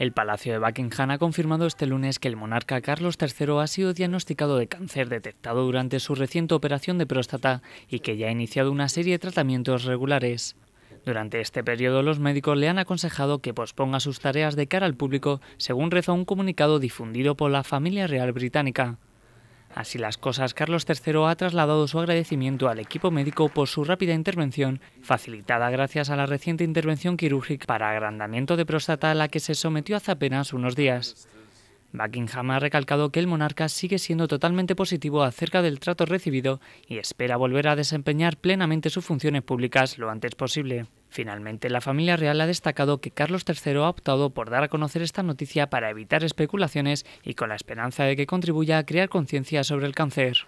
El Palacio de Buckingham ha confirmado este lunes que el monarca Carlos III ha sido diagnosticado de cáncer detectado durante su reciente operación de próstata y que ya ha iniciado una serie de tratamientos regulares. Durante este periodo los médicos le han aconsejado que posponga sus tareas de cara al público, según reza un comunicado difundido por la familia real británica. Así las cosas, Carlos III ha trasladado su agradecimiento al equipo médico por su rápida intervención, facilitada gracias a la reciente intervención quirúrgica para agrandamiento de próstata a la que se sometió hace apenas unos días. Buckingham ha recalcado que el monarca sigue siendo totalmente positivo acerca del trato recibido y espera volver a desempeñar plenamente sus funciones públicas lo antes posible. Finalmente, la familia real ha destacado que Carlos III ha optado por dar a conocer esta noticia para evitar especulaciones y con la esperanza de que contribuya a crear conciencia sobre el cáncer.